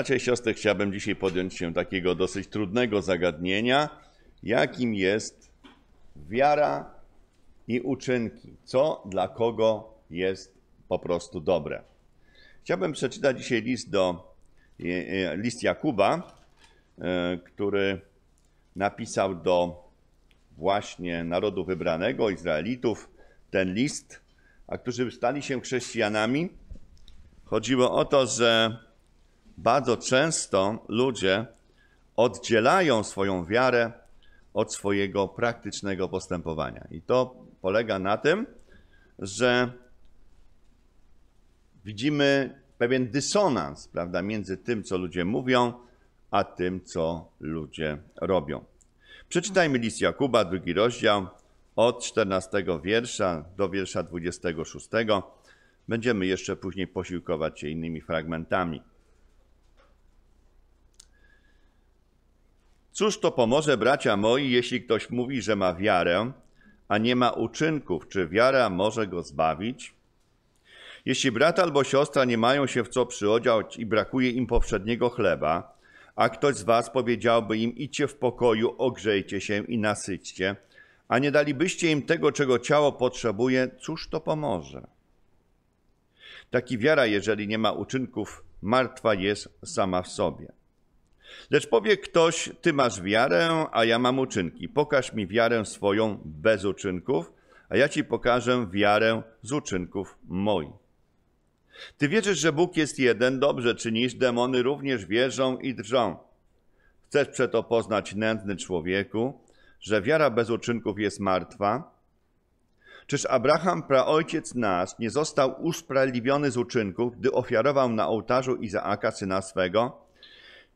Bracia i siostry, chciałbym dzisiaj podjąć się takiego dosyć trudnego zagadnienia, jakim jest wiara i uczynki. Co dla kogo jest po prostu dobre. Chciałbym przeczytać dzisiaj list do e, e, list Jakuba, e, który napisał do właśnie narodu wybranego, Izraelitów, ten list, a którzy stali się chrześcijanami. Chodziło o to, że bardzo często ludzie oddzielają swoją wiarę od swojego praktycznego postępowania. I to polega na tym, że widzimy pewien dysonans prawda, między tym, co ludzie mówią, a tym, co ludzie robią. Przeczytajmy list Jakuba, drugi rozdział, od 14 wiersza do wiersza 26. Będziemy jeszcze później posiłkować się innymi fragmentami. Cóż to pomoże, bracia moi, jeśli ktoś mówi, że ma wiarę, a nie ma uczynków? Czy wiara może go zbawić? Jeśli brat albo siostra nie mają się w co przyodziać i brakuje im powszedniego chleba, a ktoś z was powiedziałby im: idźcie w pokoju, ogrzejcie się i nasyćcie, a nie dalibyście im tego, czego ciało potrzebuje, cóż to pomoże? Taki wiara, jeżeli nie ma uczynków, martwa jest sama w sobie. Lecz powie ktoś, ty masz wiarę, a ja mam uczynki. Pokaż mi wiarę swoją bez uczynków, a ja ci pokażę wiarę z uczynków moich. Ty wierzysz, że Bóg jest jeden, dobrze czynisz, demony również wierzą i drżą. Chcesz przeto poznać nędzny człowieku, że wiara bez uczynków jest martwa? Czyż Abraham, praojciec nas, nie został usprawiedliwiony z uczynków, gdy ofiarował na ołtarzu Izaaka, syna swego?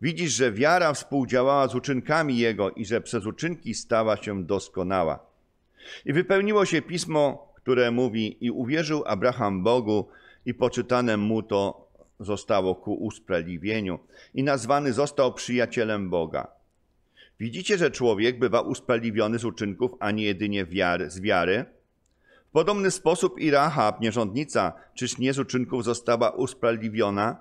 Widzisz, że wiara współdziałała z uczynkami Jego i że przez uczynki stała się doskonała. I wypełniło się pismo, które mówi: I uwierzył Abraham Bogu, i poczytane mu to zostało ku usprawiedliwieniu, i nazwany został przyjacielem Boga. Widzicie, że człowiek bywa usprawiedliwiony z uczynków, a nie jedynie wiary, z wiary? W podobny sposób i Rahab, nierządnica, czyż nie z uczynków została usprawiedliwiona?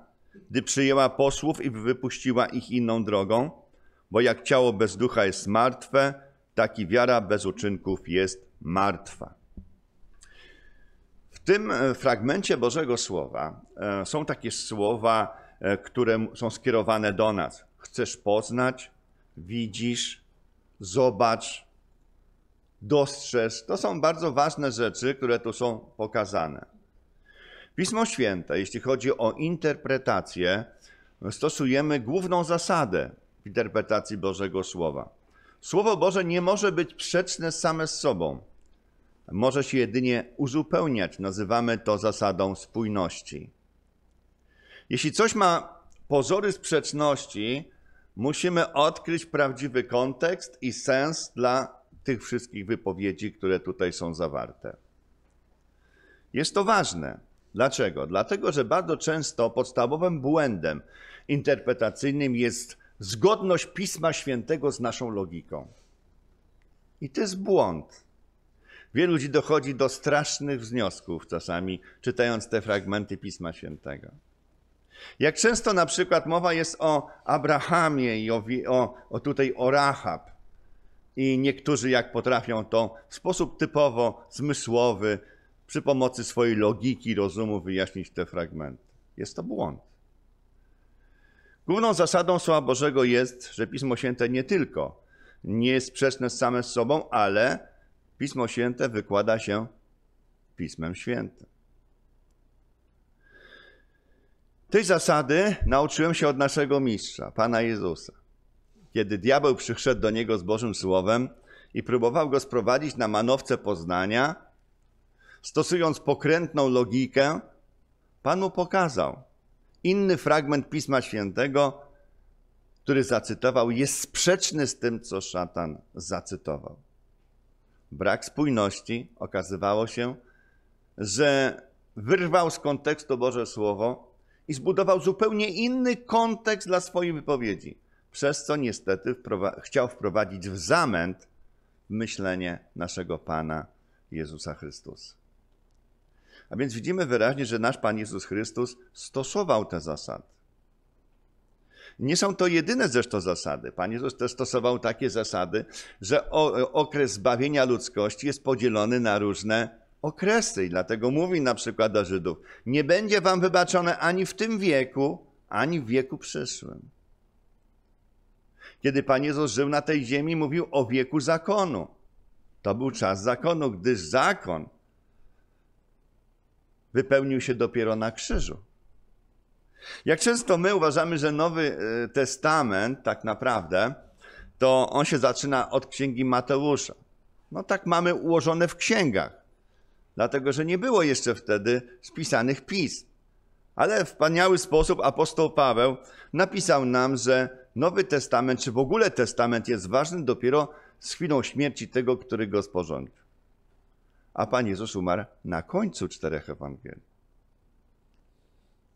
gdy przyjęła posłów i wypuściła ich inną drogą, bo jak ciało bez ducha jest martwe, tak i wiara bez uczynków jest martwa. W tym e, fragmencie Bożego Słowa e, są takie słowa, e, które są skierowane do nas. Chcesz poznać, widzisz, zobacz, dostrzec. To są bardzo ważne rzeczy, które tu są pokazane. Pismo Święte, jeśli chodzi o interpretację, stosujemy główną zasadę w interpretacji Bożego Słowa. Słowo Boże nie może być sprzeczne same z sobą. Może się jedynie uzupełniać. Nazywamy to zasadą spójności. Jeśli coś ma pozory sprzeczności, musimy odkryć prawdziwy kontekst i sens dla tych wszystkich wypowiedzi, które tutaj są zawarte. Jest to ważne. Dlaczego? Dlatego, że bardzo często podstawowym błędem interpretacyjnym jest zgodność Pisma Świętego z naszą logiką. I to jest błąd. Wielu ludzi dochodzi do strasznych wniosków czasami, czytając te fragmenty Pisma Świętego. Jak często na przykład mowa jest o Abrahamie i o, o, o tutaj o Rahab. I niektórzy, jak potrafią, to w sposób typowo zmysłowy przy pomocy swojej logiki, rozumu wyjaśnić te fragmenty. Jest to błąd. Główną zasadą Słowa Bożego jest, że Pismo Święte nie tylko nie jest sprzeczne same z sobą, ale Pismo Święte wykłada się Pismem Świętym. Tej zasady nauczyłem się od naszego mistrza, Pana Jezusa. Kiedy diabeł przyszedł do niego z Bożym Słowem i próbował go sprowadzić na manowce poznania, stosując pokrętną logikę, Panu pokazał. Inny fragment Pisma Świętego, który zacytował, jest sprzeczny z tym, co szatan zacytował. Brak spójności okazywało się, że wyrwał z kontekstu Boże Słowo i zbudował zupełnie inny kontekst dla swojej wypowiedzi, przez co niestety chciał wprowadzić w zamęt myślenie naszego Pana Jezusa Chrystusa. A więc widzimy wyraźnie, że nasz Pan Jezus Chrystus stosował te zasady. Nie są to jedyne zresztą zasady. Pan Jezus też stosował takie zasady, że okres zbawienia ludzkości jest podzielony na różne okresy. I dlatego mówi na przykład do Żydów: Nie będzie wam wybaczone ani w tym wieku, ani w wieku przyszłym. Kiedy Pan Jezus żył na tej ziemi, mówił o wieku zakonu. To był czas zakonu, gdyż zakon wypełnił się dopiero na krzyżu. Jak często my uważamy, że Nowy e, Testament tak naprawdę to on się zaczyna od księgi Mateusza. No tak mamy ułożone w księgach, dlatego że nie było jeszcze wtedy spisanych pism. Ale w wspaniały sposób apostoł Paweł napisał nam, że Nowy Testament, czy w ogóle Testament jest ważny dopiero z chwilą śmierci tego, który go sporządził a Pan Jezus umarł na końcu czterech Ewangelii.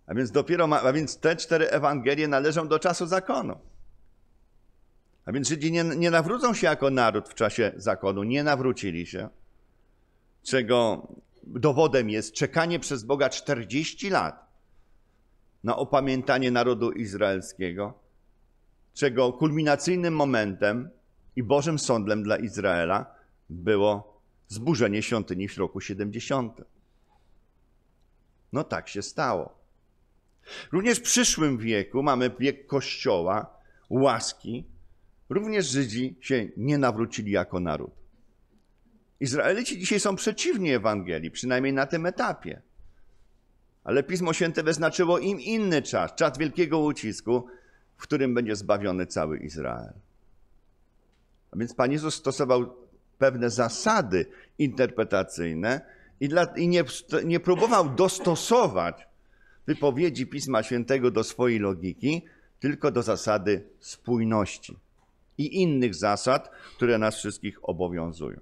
A więc dopiero, ma, a więc te cztery Ewangelie należą do czasu zakonu. A więc Żydzi nie, nie nawrócą się jako naród w czasie zakonu, nie nawrócili się, czego dowodem jest czekanie przez Boga 40 lat na opamiętanie narodu izraelskiego, czego kulminacyjnym momentem i Bożym sądem dla Izraela było zburzenie świątyni w roku 70. No tak się stało. Również w przyszłym wieku mamy wiek Kościoła, łaski. Również Żydzi się nie nawrócili jako naród. Izraelici dzisiaj są przeciwni Ewangelii, przynajmniej na tym etapie. Ale Pismo Święte wyznaczyło im inny czas, czas wielkiego ucisku, w którym będzie zbawiony cały Izrael. A więc Pan Jezus stosował pewne zasady interpretacyjne i, dla, i nie, nie próbował dostosować wypowiedzi Pisma Świętego do swojej logiki, tylko do zasady spójności i innych zasad, które nas wszystkich obowiązują.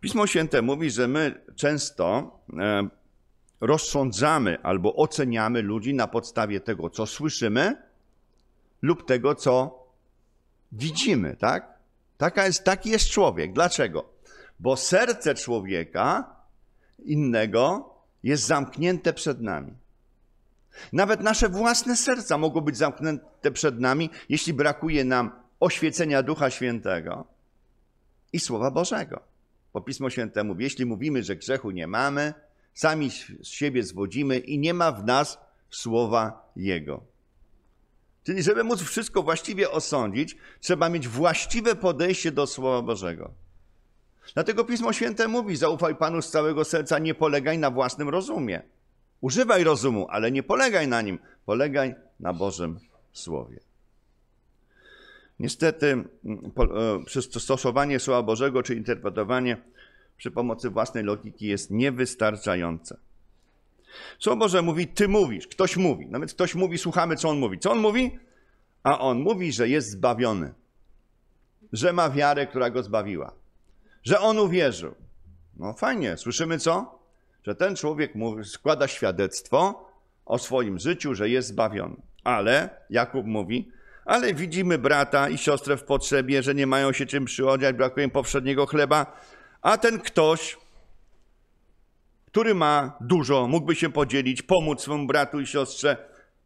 Pismo Święte mówi, że my często e, rozsądzamy albo oceniamy ludzi na podstawie tego, co słyszymy, lub tego, co widzimy, tak? Taka jest, taki jest człowiek. Dlaczego? Bo serce człowieka innego jest zamknięte przed nami. Nawet nasze własne serca mogą być zamknięte przed nami, jeśli brakuje nam oświecenia Ducha Świętego i Słowa Bożego. Bo Pismo Święte mówi, jeśli mówimy, że grzechu nie mamy, sami z siebie zwodzimy i nie ma w nas Słowa Jego. Czyli żeby móc wszystko właściwie osądzić, trzeba mieć właściwe podejście do Słowa Bożego. Dlatego Pismo Święte mówi, zaufaj Panu z całego serca, nie polegaj na własnym rozumie. Używaj rozumu, ale nie polegaj na nim, polegaj na Bożym Słowie. Niestety e, przez stosowanie Słowa Bożego czy interpretowanie przy pomocy własnej logiki jest niewystarczające. Co Boże mówi, ty mówisz, ktoś mówi. Nawet ktoś mówi, słuchamy, co on mówi. Co on mówi? A on mówi, że jest zbawiony, że ma wiarę, która go zbawiła, że on uwierzył. No fajnie, słyszymy co? Że ten człowiek mówi, składa świadectwo o swoim życiu, że jest zbawiony. Ale, Jakub mówi, ale widzimy brata i siostrę w potrzebie, że nie mają się czym przyodziać, brakuje im poprzedniego chleba, a ten ktoś który ma dużo, mógłby się podzielić, pomóc swemu bratu i siostrze,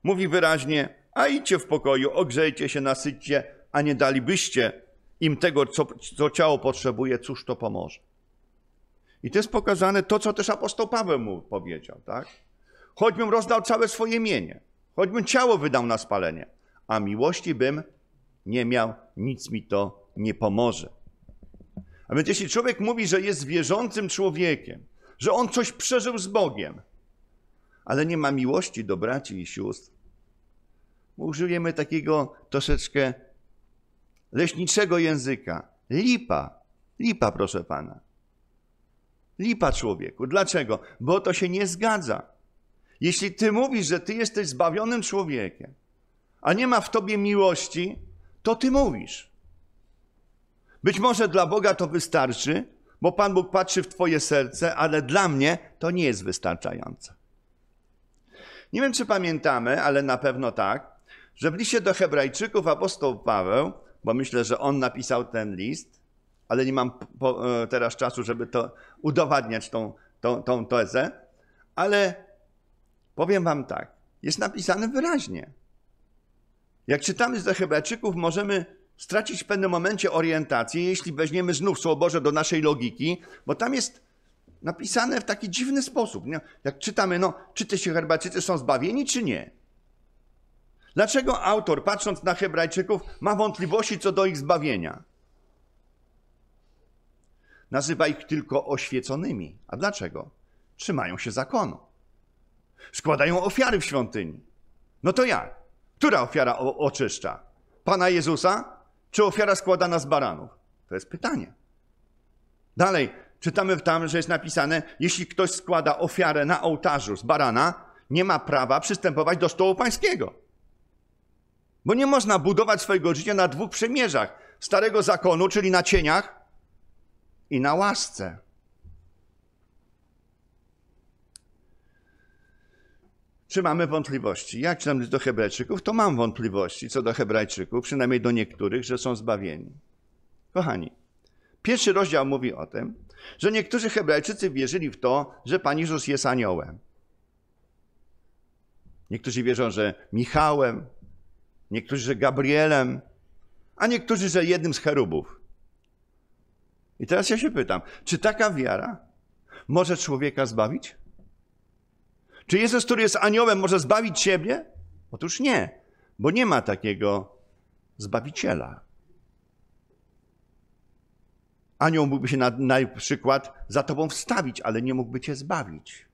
mówi wyraźnie: A idźcie w pokoju, ogrzejcie się, nasyćcie, a nie dalibyście im tego, co, co ciało potrzebuje, cóż to pomoże. I to jest pokazane to, co też apostoł Paweł mu powiedział, tak? Choćbym rozdał całe swoje mienie, choćbym ciało wydał na spalenie, a miłości bym nie miał, nic mi to nie pomoże. A więc jeśli człowiek mówi, że jest wierzącym człowiekiem, że on coś przeżył z Bogiem, ale nie ma miłości do braci i sióstr. Użyjemy takiego troszeczkę leśniczego języka. Lipa, lipa, proszę pana. Lipa człowieku. Dlaczego? Bo to się nie zgadza. Jeśli ty mówisz, że ty jesteś zbawionym człowiekiem, a nie ma w tobie miłości, to ty mówisz. Być może dla Boga to wystarczy, bo Pan Bóg patrzy w Twoje serce, ale dla mnie to nie jest wystarczające. Nie wiem, czy pamiętamy, ale na pewno tak, że w liście do Hebrajczyków apostoł Paweł, bo myślę, że on napisał ten list, ale nie mam po, e, teraz czasu, żeby to udowadniać tą, tą, tą tezę, ale powiem Wam tak, jest napisane wyraźnie. Jak czytamy z do Hebrajczyków, możemy stracić w pewnym momencie orientację, jeśli weźmiemy znów Słowo Boże do naszej logiki, bo tam jest napisane w taki dziwny sposób. Nie? Jak czytamy, no, czy te się herbaczycy są zbawieni, czy nie? Dlaczego autor, patrząc na Hebrajczyków, ma wątpliwości co do ich zbawienia? Nazywa ich tylko oświeconymi. A dlaczego? Trzymają się zakonu. Składają ofiary w świątyni. No to jak? Która ofiara oczyszcza? Pana Jezusa? Czy ofiara składana z baranów? To jest pytanie. Dalej, czytamy tam, że jest napisane, jeśli ktoś składa ofiarę na ołtarzu z barana, nie ma prawa przystępować do stołu pańskiego. Bo nie można budować swojego życia na dwóch przemierzach Starego zakonu, czyli na cieniach i na łasce. Czy mamy wątpliwości? Jak czytam do Hebrajczyków, to mam wątpliwości co do Hebrajczyków, przynajmniej do niektórych, że są zbawieni. Kochani, pierwszy rozdział mówi o tym, że niektórzy Hebrajczycy wierzyli w to, że Pan Jezus jest aniołem. Niektórzy wierzą, że Michałem, niektórzy, że Gabrielem, a niektórzy, że jednym z cherubów. I teraz ja się pytam, czy taka wiara może człowieka zbawić? Czy Jezus, który jest aniołem, może zbawić ciebie? Otóż nie, bo nie ma takiego zbawiciela. Anioł mógłby się na, na przykład za tobą wstawić, ale nie mógłby cię zbawić.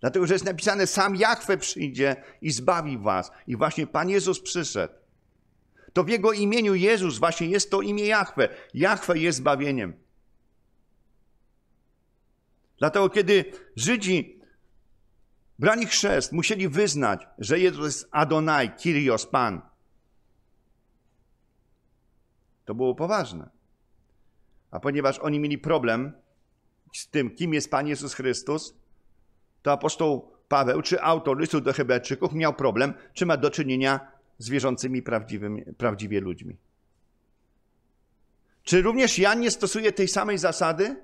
Dlatego, że jest napisane, sam Jachwę przyjdzie i zbawi was. I właśnie Pan Jezus przyszedł. To w Jego imieniu Jezus właśnie jest to imię Jachwę. Jachwę jest zbawieniem. Dlatego, kiedy Żydzi brali chrzest, musieli wyznać, że Jezus Adonai, Kirios, Pan. To było poważne. A ponieważ oni mieli problem z tym, kim jest Pan Jezus Chrystus, to apostoł Paweł, czy autor listu do Hebrajczyków, miał problem, czy ma do czynienia z wierzącymi prawdziwymi, prawdziwie ludźmi. Czy również ja nie stosuje tej samej zasady?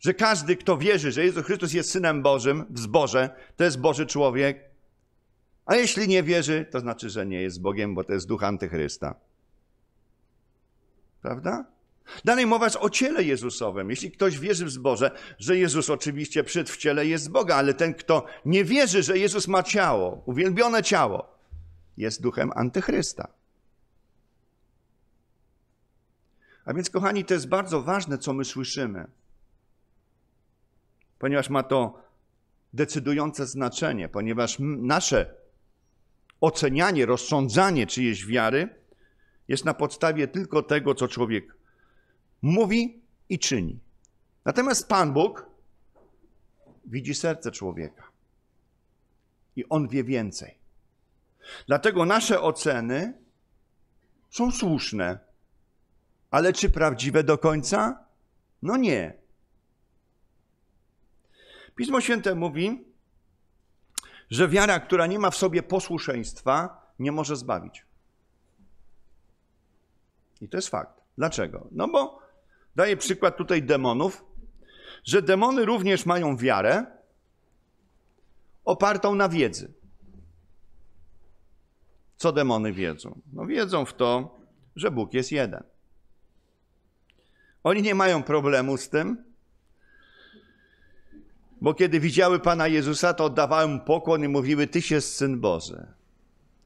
że każdy, kto wierzy, że Jezus Chrystus jest Synem Bożym w zboże, to jest Boży człowiek. A jeśli nie wierzy, to znaczy, że nie jest Bogiem, bo to jest duch antychrysta. Prawda? Dalej mowa jest o ciele Jezusowym. Jeśli ktoś wierzy w zboże, że Jezus oczywiście przed w ciele jest Boga, ale ten, kto nie wierzy, że Jezus ma ciało, uwielbione ciało, jest duchem antychrysta. A więc, kochani, to jest bardzo ważne, co my słyszymy ponieważ ma to decydujące znaczenie, ponieważ nasze ocenianie, rozsądzanie czyjejś wiary jest na podstawie tylko tego, co człowiek mówi i czyni. Natomiast Pan Bóg widzi serce człowieka i on wie więcej. Dlatego nasze oceny są słuszne, ale czy prawdziwe do końca? No nie. Pismo Święte mówi, że wiara, która nie ma w sobie posłuszeństwa, nie może zbawić. I to jest fakt. Dlaczego? No bo daję przykład tutaj demonów, że demony również mają wiarę opartą na wiedzy. Co demony wiedzą? No wiedzą w to, że Bóg jest jeden. Oni nie mają problemu z tym, bo kiedy widziały Pana Jezusa, to oddawały Mu pokłon i mówiły, Ty jest Syn Boży,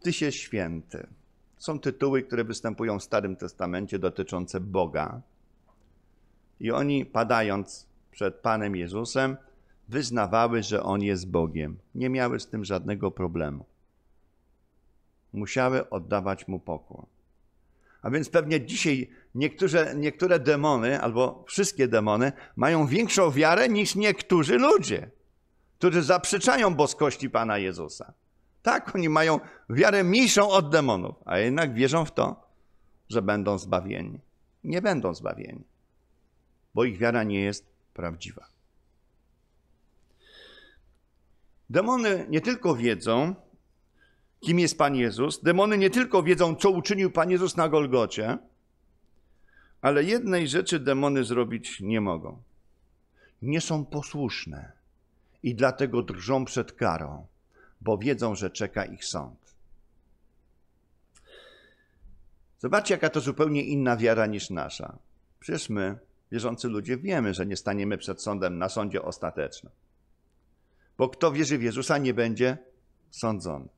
Ty jest Święty. Są tytuły, które występują w Starym Testamencie dotyczące Boga. I oni padając przed Panem Jezusem, wyznawały, że On jest Bogiem. Nie miały z tym żadnego problemu. Musiały oddawać Mu pokłon. A więc pewnie dzisiaj Niektóre, niektóre demony, albo wszystkie demony, mają większą wiarę niż niektórzy ludzie, którzy zaprzeczają boskości Pana Jezusa. Tak, oni mają wiarę mniejszą od demonów, a jednak wierzą w to, że będą zbawieni. Nie będą zbawieni, bo ich wiara nie jest prawdziwa. Demony nie tylko wiedzą, kim jest Pan Jezus, demony nie tylko wiedzą, co uczynił Pan Jezus na Golgocie, ale jednej rzeczy demony zrobić nie mogą. Nie są posłuszne i dlatego drżą przed karą, bo wiedzą, że czeka ich sąd. Zobaczcie, jaka to zupełnie inna wiara niż nasza. Przecież my, wierzący ludzie, wiemy, że nie staniemy przed sądem na sądzie ostatecznym. Bo kto wierzy w Jezusa, nie będzie sądzony.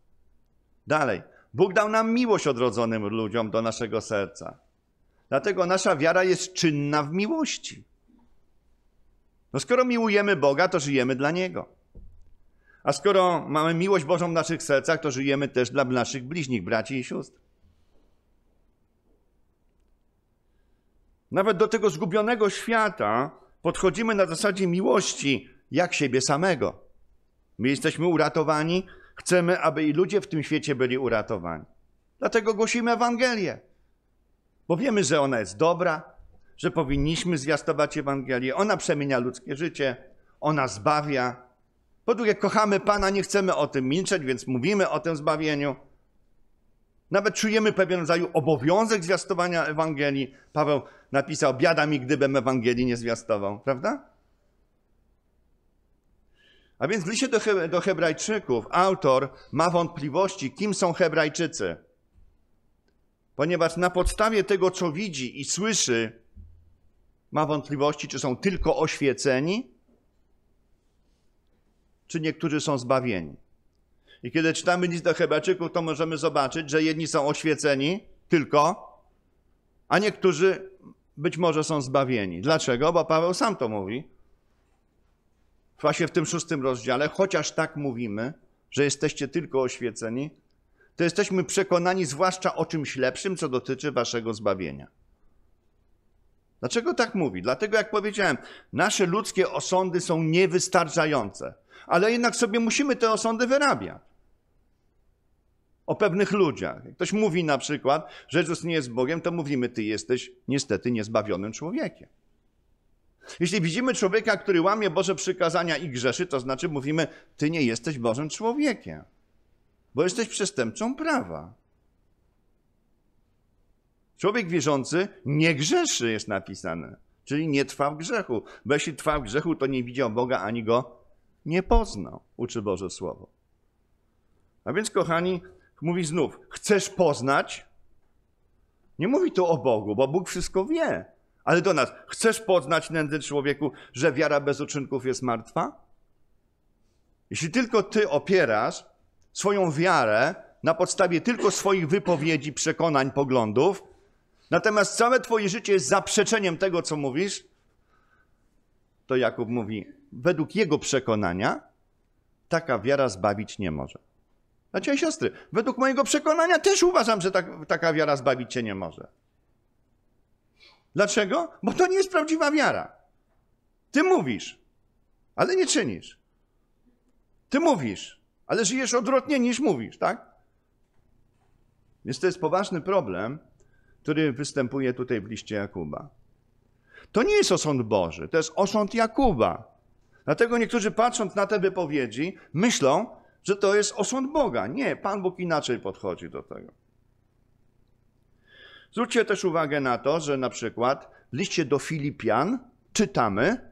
Dalej, Bóg dał nam miłość odrodzonym ludziom do naszego serca. Dlatego nasza wiara jest czynna w miłości. No skoro miłujemy Boga, to żyjemy dla Niego. A skoro mamy miłość Bożą w naszych sercach, to żyjemy też dla naszych bliźnich, braci i sióstr. Nawet do tego zgubionego świata podchodzimy na zasadzie miłości, jak siebie samego. My jesteśmy uratowani, chcemy, aby i ludzie w tym świecie byli uratowani. Dlatego głosimy Ewangelię. Bo wiemy, że ona jest dobra, że powinniśmy zwiastować Ewangelię. Ona przemienia ludzkie życie, ona zbawia. Po drugie, kochamy Pana, nie chcemy o tym milczeć, więc mówimy o tym zbawieniu. Nawet czujemy pewien rodzaj obowiązek zwiastowania Ewangelii. Paweł napisał: Biada mi, gdybym Ewangelii nie zwiastował, prawda? A więc w liście do, Hebrajczyków autor ma wątpliwości, kim są Hebrajczycy ponieważ na podstawie tego, co widzi i słyszy, ma wątpliwości, czy są tylko oświeceni, czy niektórzy są zbawieni. I kiedy czytamy list do Hebrajczyków, to możemy zobaczyć, że jedni są oświeceni tylko, a niektórzy być może są zbawieni. Dlaczego? Bo Paweł sam to mówi. Właśnie w tym szóstym rozdziale, chociaż tak mówimy, że jesteście tylko oświeceni, to jesteśmy przekonani zwłaszcza o czymś lepszym, co dotyczy waszego zbawienia. Dlaczego tak mówi? Dlatego, jak powiedziałem, nasze ludzkie osądy są niewystarczające, ale jednak sobie musimy te osądy wyrabiać. O pewnych ludziach. Jak ktoś mówi na przykład, że Jezus nie jest Bogiem, to mówimy, ty jesteś niestety niezbawionym człowiekiem. Jeśli widzimy człowieka, który łamie Boże przykazania i grzeszy, to znaczy mówimy, ty nie jesteś Bożym człowiekiem bo jesteś przestępcą prawa. Człowiek wierzący nie grzeszy, jest napisane, czyli nie trwa w grzechu. Bo jeśli trwa w grzechu, to nie widział Boga ani go nie poznał, uczy Boże Słowo. A więc, kochani, mówi znów: chcesz poznać? Nie mówi tu o Bogu, bo Bóg wszystko wie. Ale do nas, chcesz poznać nędzy człowieku, że wiara bez uczynków jest martwa? Jeśli tylko ty opierasz swoją wiarę na podstawie tylko swoich wypowiedzi, przekonań, poglądów, natomiast całe Twoje życie jest zaprzeczeniem tego, co mówisz, to Jakub mówi, według jego przekonania taka wiara zbawić nie może. Znaczy, siostry, według mojego przekonania też uważam, że tak, taka wiara zbawić cię nie może. Dlaczego? Bo to nie jest prawdziwa wiara. Ty mówisz, ale nie czynisz. Ty mówisz, ale żyjesz odwrotnie niż mówisz, tak? Więc to jest poważny problem, który występuje tutaj w liście Jakuba. To nie jest osąd Boży, to jest osąd Jakuba. Dlatego niektórzy patrząc na te wypowiedzi, myślą, że to jest osąd Boga. Nie, Pan Bóg inaczej podchodzi do tego. Zwróćcie też uwagę na to, że na przykład w liście do Filipian czytamy,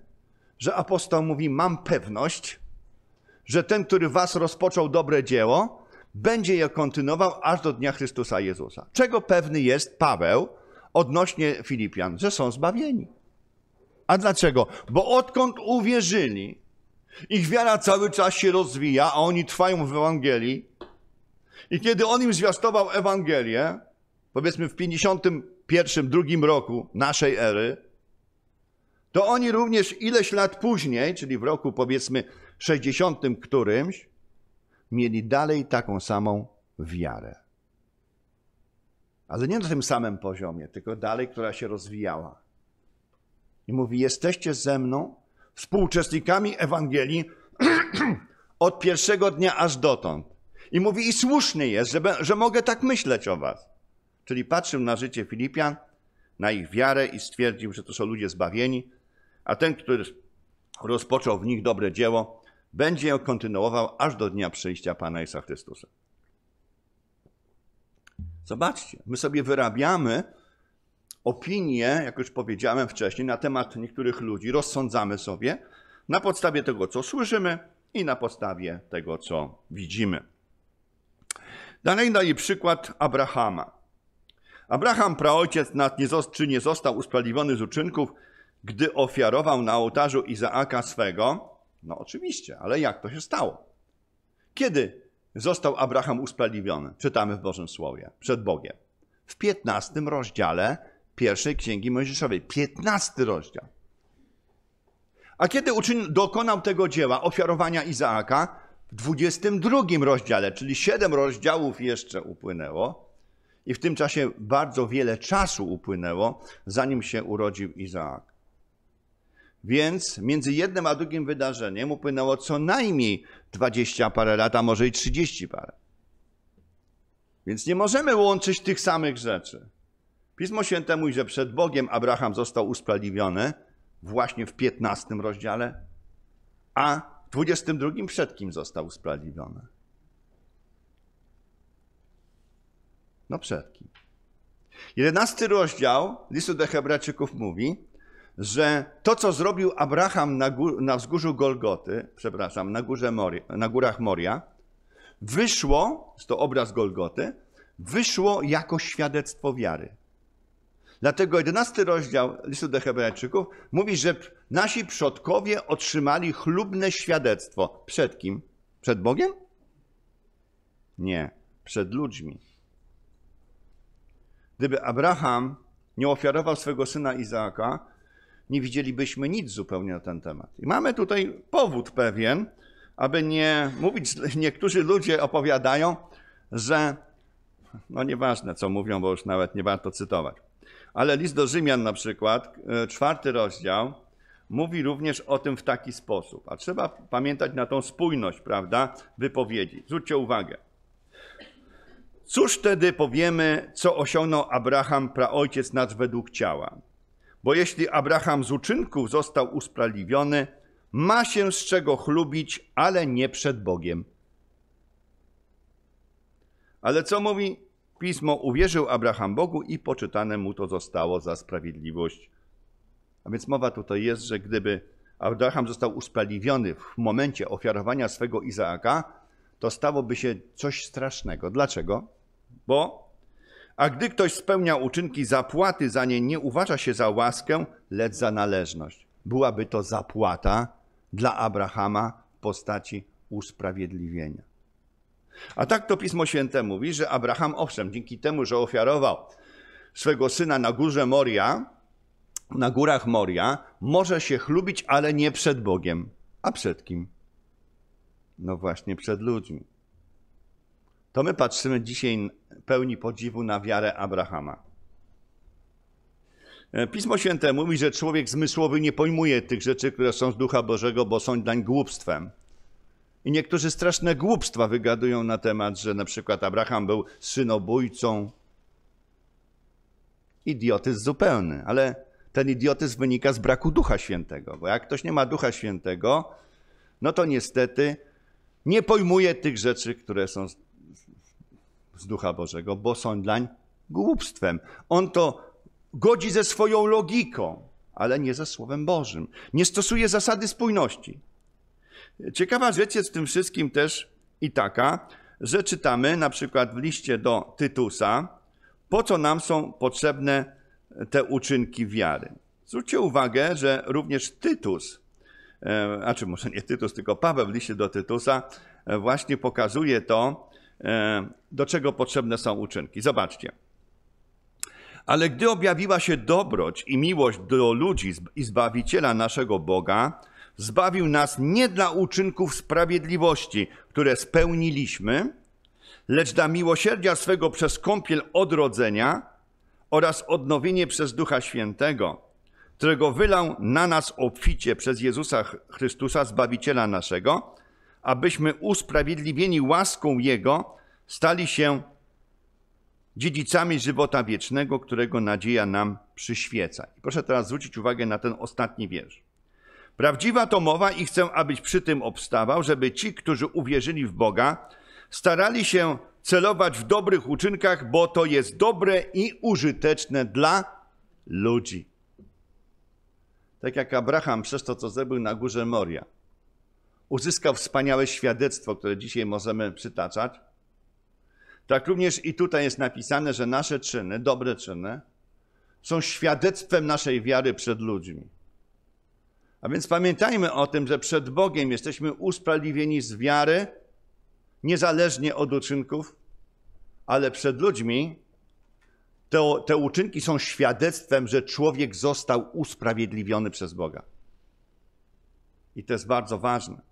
że apostoł mówi: Mam pewność, że ten, który was rozpoczął dobre dzieło, będzie je kontynuował aż do dnia Chrystusa Jezusa. Czego pewny jest Paweł odnośnie Filipian, że są zbawieni. A dlaczego? Bo odkąd uwierzyli, ich wiara cały czas się rozwija, a oni trwają w Ewangelii. I kiedy on im zwiastował Ewangelię, powiedzmy w 51, drugim roku naszej ery, to oni również ileś lat później, czyli w roku powiedzmy 60 którymś, mieli dalej taką samą wiarę. Ale nie na tym samym poziomie, tylko dalej, która się rozwijała. I mówi: Jesteście ze mną współuczestnikami Ewangelii od pierwszego dnia aż dotąd. I mówi: I słusznie jest, że, że mogę tak myśleć o Was. Czyli patrzył na życie Filipian, na ich wiarę i stwierdził, że to są ludzie zbawieni, a ten, który rozpoczął w nich dobre dzieło, będzie ją kontynuował aż do dnia przyjścia Pana Jezusa Chrystusa. Zobaczcie, my sobie wyrabiamy opinie, jak już powiedziałem wcześniej, na temat niektórych ludzi, rozsądzamy sobie na podstawie tego, co słyszymy i na podstawie tego, co widzimy. Dalej daje przykład Abrahama. Abraham, praojciec, nad nie, czy nie został usprawiedliwiony z uczynków, gdy ofiarował na ołtarzu Izaaka swego? No oczywiście, ale jak to się stało? Kiedy został Abraham usprawiedliwiony? Czytamy w Bożym Słowie, przed Bogiem. W 15 rozdziale pierwszej Księgi Mojżeszowej. 15 rozdział. A kiedy uczyn, dokonał tego dzieła, ofiarowania Izaaka, w 22 rozdziale, czyli 7 rozdziałów jeszcze upłynęło, i w tym czasie bardzo wiele czasu upłynęło, zanim się urodził Izaak. Więc między jednym a drugim wydarzeniem upłynęło co najmniej 20 parę lat, a może i 30 parę. Więc nie możemy łączyć tych samych rzeczy. Pismo Święte mówi, że przed Bogiem Abraham został usprawiedliwiony właśnie w 15 rozdziale, a w 22 przed kim został usprawiedliwiony? No przed kim? 11 rozdział listu do Hebrajczyków mówi, że to, co zrobił Abraham na, gór, na wzgórzu Golgoty, przepraszam, na, górze Moria, na górach Moria, wyszło, to obraz Golgoty, wyszło jako świadectwo wiary. Dlatego 11 rozdział listu do Hebrajczyków mówi, że nasi przodkowie otrzymali chlubne świadectwo. Przed kim? Przed Bogiem? Nie, przed ludźmi. Gdyby Abraham nie ofiarował swego syna Izaaka, nie widzielibyśmy nic zupełnie na ten temat. I mamy tutaj powód pewien, aby nie mówić, niektórzy ludzie opowiadają, że no nieważne co mówią, bo już nawet nie warto cytować. Ale list do Rzymian na przykład, e, czwarty rozdział, mówi również o tym w taki sposób. A trzeba pamiętać na tą spójność, prawda, wypowiedzi. Zwróćcie uwagę. Cóż wtedy powiemy, co osiągnął Abraham, praojciec nasz według ciała? Bo jeśli Abraham z uczynków został usprawiedliwiony, ma się z czego chlubić, ale nie przed Bogiem. Ale co mówi pismo? Uwierzył Abraham Bogu i poczytane mu to zostało za sprawiedliwość. A więc mowa tutaj jest, że gdyby Abraham został usprawiedliwiony w momencie ofiarowania swego Izaaka, to stałoby się coś strasznego. Dlaczego? Bo a gdy ktoś spełnia uczynki zapłaty za nie, nie uważa się za łaskę, lecz za należność. Byłaby to zapłata dla Abrahama w postaci usprawiedliwienia. A tak to Pismo Święte mówi, że Abraham, owszem, dzięki temu, że ofiarował swego syna na górze Moria, na górach Moria, może się chlubić, ale nie przed Bogiem. A przed kim? No właśnie, przed ludźmi to my patrzymy dzisiaj pełni podziwu na wiarę Abrahama. E, Pismo Święte mówi, że człowiek zmysłowy nie pojmuje tych rzeczy, które są z Ducha Bożego, bo są dań głupstwem. I niektórzy straszne głupstwa wygadują na temat, że na przykład Abraham był synobójcą. Idiotyzm zupełny, ale ten idiotyzm wynika z braku Ducha Świętego, bo jak ktoś nie ma Ducha Świętego, no to niestety nie pojmuje tych rzeczy, które są z Ducha Bożego, bo są dlań głupstwem. On to godzi ze swoją logiką, ale nie ze Słowem Bożym. Nie stosuje zasady spójności. Ciekawa rzecz jest w tym wszystkim też i taka, że czytamy na przykład w liście do Tytusa, po co nam są potrzebne te uczynki wiary. Zwróćcie uwagę, że również Tytus, e, a czy może nie Tytus, tylko Paweł w liście do Tytusa e, właśnie pokazuje to, E, do czego potrzebne są uczynki. Zobaczcie. Ale gdy objawiła się dobroć i miłość do ludzi i Zbawiciela naszego Boga, zbawił nas nie dla uczynków sprawiedliwości, które spełniliśmy, lecz dla miłosierdzia swego przez kąpiel odrodzenia oraz odnowienie przez Ducha Świętego, którego wylał na nas obficie przez Jezusa Chrystusa, Zbawiciela naszego, abyśmy usprawiedliwieni łaską Jego stali się dziedzicami żywota wiecznego, którego nadzieja nam przyświeca. I proszę teraz zwrócić uwagę na ten ostatni wiersz. Prawdziwa to mowa i chcę, abyś przy tym obstawał, żeby ci, którzy uwierzyli w Boga, starali się celować w dobrych uczynkach, bo to jest dobre i użyteczne dla ludzi. Tak jak Abraham przez to, co zrobił na górze Moria uzyskał wspaniałe świadectwo, które dzisiaj możemy przytaczać. Tak również i tutaj jest napisane, że nasze czyny, dobre czyny, są świadectwem naszej wiary przed ludźmi. A więc pamiętajmy o tym, że przed Bogiem jesteśmy usprawiedliwieni z wiary, niezależnie od uczynków, ale przed ludźmi te, te uczynki są świadectwem, że człowiek został usprawiedliwiony przez Boga. I to jest bardzo ważne.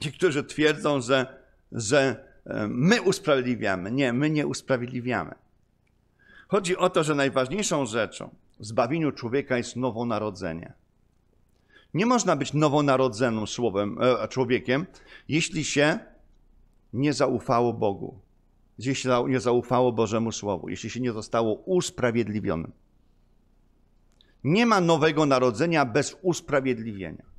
Ci, którzy twierdzą, że, że e, my usprawiedliwiamy. Nie, my nie usprawiedliwiamy. Chodzi o to, że najważniejszą rzeczą w zbawieniu człowieka jest nowonarodzenie. Nie można być nowonarodzonym słowem, e, człowiekiem, jeśli się nie zaufało Bogu, jeśli się nie zaufało Bożemu Słowu, jeśli się nie zostało usprawiedliwionym. Nie ma nowego narodzenia bez usprawiedliwienia.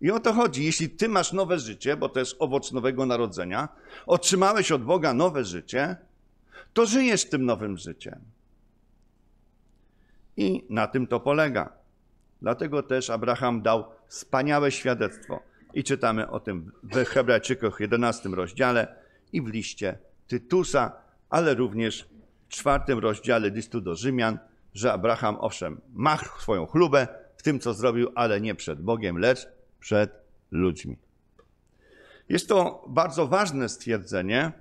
I o to chodzi. Jeśli ty masz nowe życie, bo to jest owoc nowego narodzenia, otrzymałeś od Boga nowe życie, to żyjesz tym nowym życiem. I na tym to polega. Dlatego też Abraham dał wspaniałe świadectwo. I czytamy o tym w Hebrajczykach 11 rozdziale i w liście Tytusa, ale również w czwartym rozdziale listu do Rzymian, że Abraham owszem, ma swoją chlubę w tym, co zrobił, ale nie przed Bogiem, lecz przed ludźmi. Jest to bardzo ważne stwierdzenie,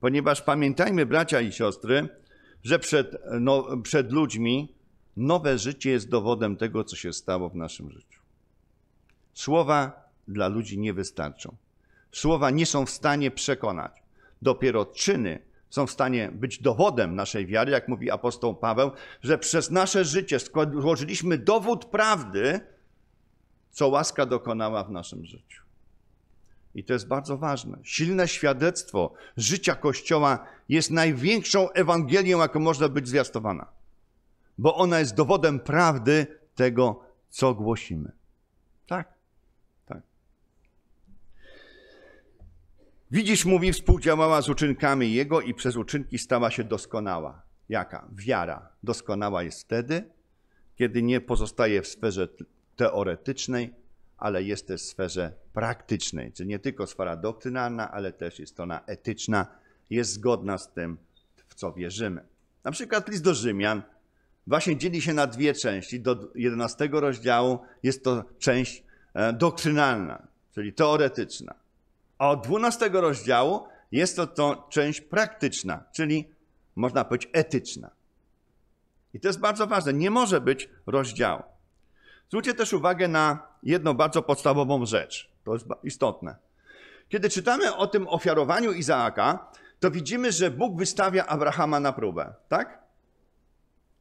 ponieważ pamiętajmy, bracia i siostry, że przed, no, przed ludźmi nowe życie jest dowodem tego, co się stało w naszym życiu. Słowa dla ludzi nie wystarczą. Słowa nie są w stanie przekonać. Dopiero czyny są w stanie być dowodem naszej wiary, jak mówi apostoł Paweł, że przez nasze życie złożyliśmy dowód prawdy, co łaska dokonała w naszym życiu. I to jest bardzo ważne. Silne świadectwo życia Kościoła jest największą Ewangelią, jaką można być zwiastowana, bo ona jest dowodem prawdy tego, co głosimy. Tak, tak. Widzisz, mówi, współdziałała z uczynkami Jego i przez uczynki stała się doskonała. Jaka? Wiara. Doskonała jest wtedy, kiedy nie pozostaje w sferze teoretycznej, ale jest też w sferze praktycznej, czyli nie tylko sfera doktrynalna, ale też jest ona etyczna, jest zgodna z tym, w co wierzymy. Na przykład list do Rzymian właśnie dzieli się na dwie części. Do 11 rozdziału jest to część e, doktrynalna, czyli teoretyczna. A od 12 rozdziału jest to, to część praktyczna, czyli można powiedzieć etyczna. I to jest bardzo ważne. Nie może być rozdziału. Zwróćcie też uwagę na jedną bardzo podstawową rzecz. To jest istotne. Kiedy czytamy o tym ofiarowaniu Izaaka, to widzimy, że Bóg wystawia Abrahama na próbę, tak?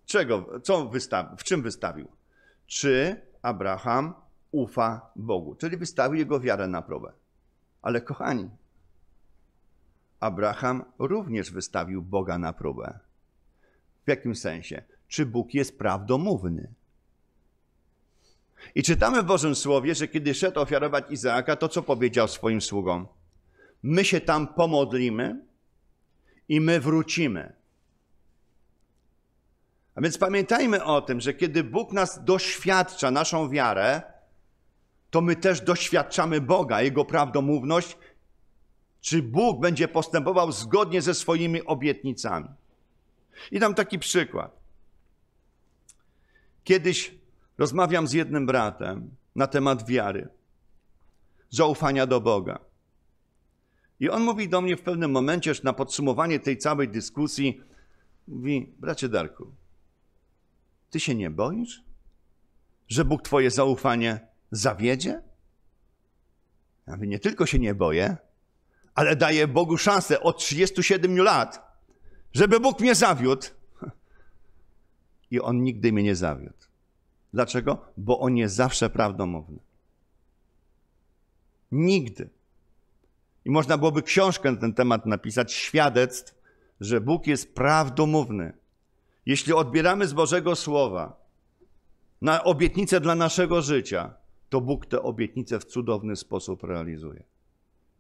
Czego? Co wystawił? W czym wystawił? Czy Abraham ufa Bogu? Czyli wystawił jego wiarę na próbę. Ale kochani, Abraham również wystawił Boga na próbę. W jakim sensie? Czy Bóg jest prawdomówny? I czytamy w Bożym Słowie, że kiedy szedł ofiarować Izaaka, to co powiedział swoim sługom? My się tam pomodlimy i my wrócimy. A więc pamiętajmy o tym, że kiedy Bóg nas doświadcza, naszą wiarę, to my też doświadczamy Boga, Jego prawdomówność, czy Bóg będzie postępował zgodnie ze swoimi obietnicami. I dam taki przykład. Kiedyś Rozmawiam z jednym bratem na temat wiary, zaufania do Boga. I on mówi do mnie w pewnym momencie, na podsumowanie tej całej dyskusji, mówi, bracie Darku, ty się nie boisz, że Bóg twoje zaufanie zawiedzie? Ja mówię, nie tylko się nie boję, ale daję Bogu szansę od 37 lat, żeby Bóg mnie zawiódł. I on nigdy mnie nie zawiódł. Dlaczego? Bo on jest zawsze prawdomówny. Nigdy. I można byłoby książkę na ten temat napisać, świadectw, że Bóg jest prawdomówny. Jeśli odbieramy z Bożego Słowa na obietnice dla naszego życia, to Bóg te obietnice w cudowny sposób realizuje.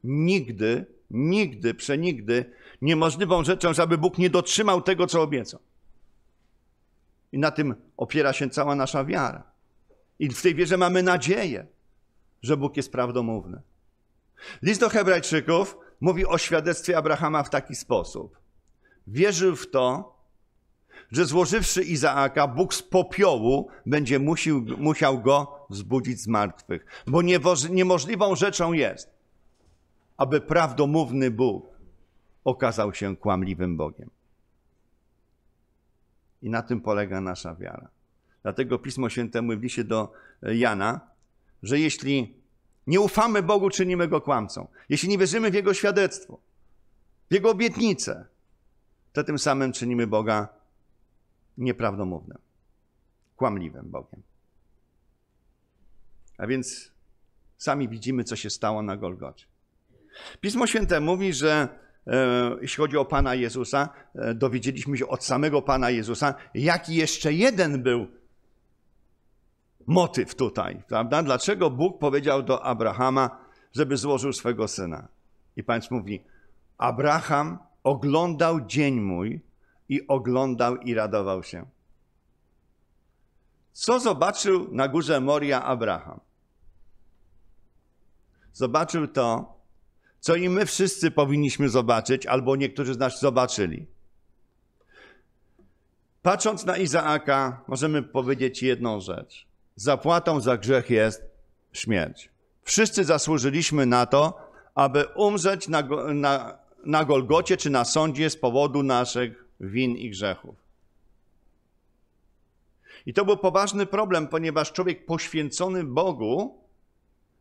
Nigdy, nigdy, przenigdy niemożliwą rzeczą, żeby Bóg nie dotrzymał tego, co obiecał. I na tym opiera się cała nasza wiara. I w tej wierze mamy nadzieję, że Bóg jest prawdomówny. List do Hebrajczyków mówi o świadectwie Abrahama w taki sposób. Wierzył w to, że złożywszy Izaaka, Bóg z popiołu będzie musił, musiał go wzbudzić z martwych. Bo niemożliwą rzeczą jest, aby prawdomówny Bóg okazał się kłamliwym Bogiem. I na tym polega nasza wiara. Dlatego Pismo Święte mówi się do e, Jana, że jeśli nie ufamy Bogu, czynimy Go kłamcą. Jeśli nie wierzymy w Jego świadectwo, w Jego obietnice, to tym samym czynimy Boga nieprawdomównym, kłamliwym Bogiem. A więc sami widzimy, co się stało na Golgocie. Pismo Święte mówi, że E, jeśli chodzi o Pana Jezusa, e, dowiedzieliśmy się od samego Pana Jezusa, jaki jeszcze jeden był motyw tutaj, prawda? Dlaczego Bóg powiedział do Abrahama, żeby złożył swego syna? I Pan mówi, Abraham oglądał dzień mój i oglądał i radował się. Co zobaczył na górze Moria Abraham? Zobaczył to, co i my wszyscy powinniśmy zobaczyć, albo niektórzy z nas zobaczyli. Patrząc na Izaaka, możemy powiedzieć jedną rzecz. Zapłatą za grzech jest śmierć. Wszyscy zasłużyliśmy na to, aby umrzeć na, na, na Golgocie czy na sądzie z powodu naszych win i grzechów. I to był poważny problem, ponieważ człowiek poświęcony Bogu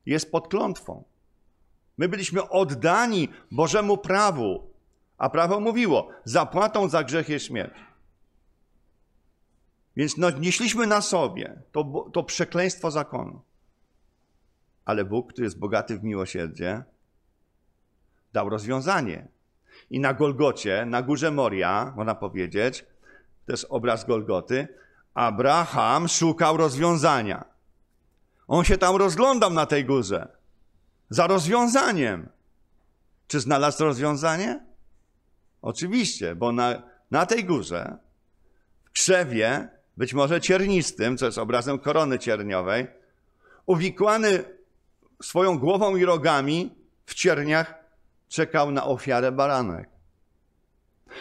jest pod klątwą. My byliśmy oddani Bożemu prawu, a prawo mówiło: zapłatą za grzech jest śmierć. Więc no, nieśliśmy na sobie to, to przekleństwo zakonu. Ale Bóg, który jest bogaty w miłosierdzie, dał rozwiązanie. I na Golgocie, na górze Moria, można powiedzieć, to jest obraz Golgoty, Abraham szukał rozwiązania. On się tam rozglądał na tej górze za rozwiązaniem. Czy znalazł rozwiązanie? Oczywiście, bo na, na tej górze, w krzewie, być może ciernistym, co jest obrazem korony cierniowej, uwikłany swoją głową i rogami w cierniach, czekał na ofiarę baranek.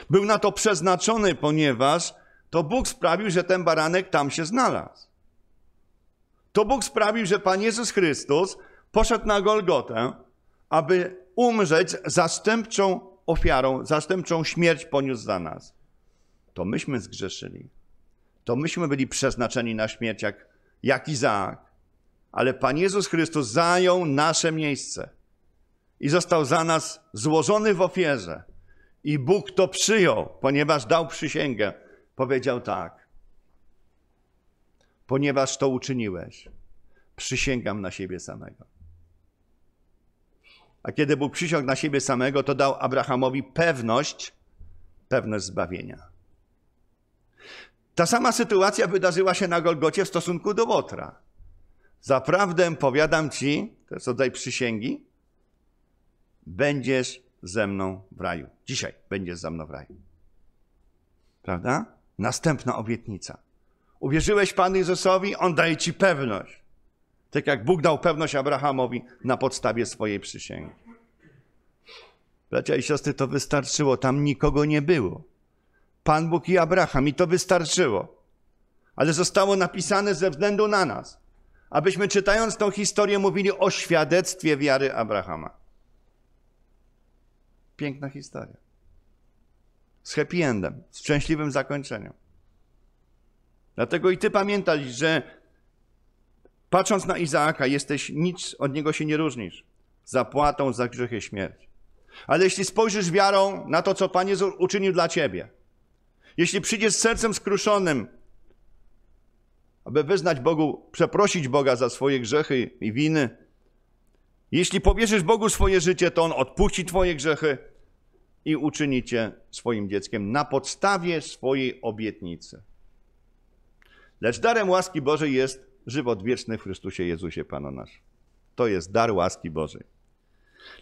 Był na to przeznaczony, ponieważ to Bóg sprawił, że ten baranek tam się znalazł. To Bóg sprawił, że Pan Jezus Chrystus poszedł na Golgotę, aby umrzeć zastępczą ofiarą, zastępczą śmierć poniósł za nas. To myśmy zgrzeszyli. To myśmy byli przeznaczeni na śmierć jak, jak Izaak. Ale Pan Jezus Chrystus zajął nasze miejsce i został za nas złożony w ofierze. I Bóg to przyjął, ponieważ dał przysięgę. Powiedział tak: Ponieważ to uczyniłeś, przysięgam na siebie samego. A kiedy Bóg przysiągł na siebie samego, to dał Abrahamowi pewność, pewność zbawienia. Ta sama sytuacja wydarzyła się na Golgocie w stosunku do Łotra. Zaprawdę powiadam ci, to jest rodzaj przysięgi, będziesz ze mną w raju. Dzisiaj będziesz ze mną w raju. Prawda? Następna obietnica. Uwierzyłeś Panu Jezusowi, On daje ci pewność. Tak jak Bóg dał pewność Abrahamowi na podstawie swojej przysięgi. Bracia i siostry, to wystarczyło. Tam nikogo nie było. Pan Bóg i Abraham, i to wystarczyło. Ale zostało napisane ze względu na nas, abyśmy czytając tą historię mówili o świadectwie wiary Abrahama. Piękna historia. Z happy endem, z szczęśliwym zakończeniem. Dlatego i ty pamiętasz, że Patrząc na Izaaka, jesteś nic, od niego się nie różnisz. Zapłatą za grzechy śmierć. Ale jeśli spojrzysz wiarą na to, co Pan Jezus uczynił dla ciebie, jeśli przyjdziesz z sercem skruszonym, aby wyznać Bogu, przeprosić Boga za swoje grzechy i winy, jeśli powierzysz Bogu swoje życie, to On odpuści Twoje grzechy i uczyni Cię swoim dzieckiem na podstawie swojej obietnicy. Lecz darem łaski Bożej jest żywot wieczny w Chrystusie Jezusie Panu nasz. To jest dar łaski Bożej.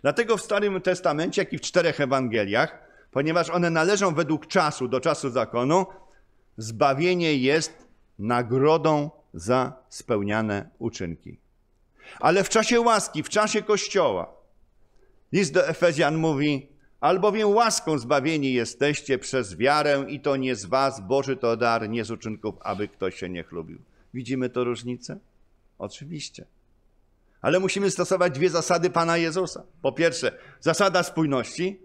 Dlatego w Starym Testamencie, jak i w czterech Ewangeliach, ponieważ one należą według czasu do czasu zakonu, zbawienie jest nagrodą za spełniane uczynki. Ale w czasie łaski, w czasie Kościoła, list do Efezjan mówi, albowiem łaską zbawieni jesteście przez wiarę i to nie z was, Boży to dar, nie z uczynków, aby ktoś się nie chlubił. Widzimy to różnicę? Oczywiście. Ale musimy stosować dwie zasady Pana Jezusa. Po pierwsze, zasada spójności.